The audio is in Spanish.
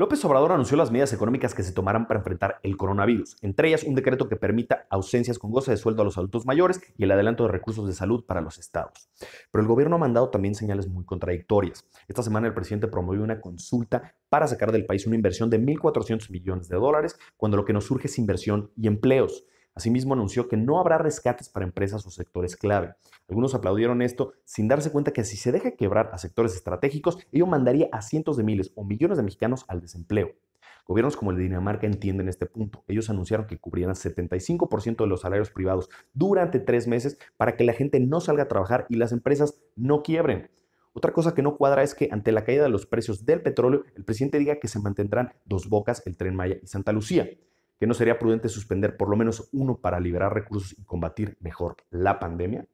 López Obrador anunció las medidas económicas que se tomarán para enfrentar el coronavirus, entre ellas un decreto que permita ausencias con goce de sueldo a los adultos mayores y el adelanto de recursos de salud para los estados. Pero el gobierno ha mandado también señales muy contradictorias. Esta semana el presidente promovió una consulta para sacar del país una inversión de 1.400 millones de dólares, cuando lo que nos surge es inversión y empleos. Asimismo, anunció que no habrá rescates para empresas o sectores clave. Algunos aplaudieron esto sin darse cuenta que si se deja quebrar a sectores estratégicos, ello mandaría a cientos de miles o millones de mexicanos al desempleo. Gobiernos como el de Dinamarca entienden este punto. Ellos anunciaron que cubrirán 75% de los salarios privados durante tres meses para que la gente no salga a trabajar y las empresas no quiebren. Otra cosa que no cuadra es que ante la caída de los precios del petróleo, el presidente diga que se mantendrán Dos Bocas, el Tren Maya y Santa Lucía que no sería prudente suspender por lo menos uno para liberar recursos y combatir mejor la pandemia?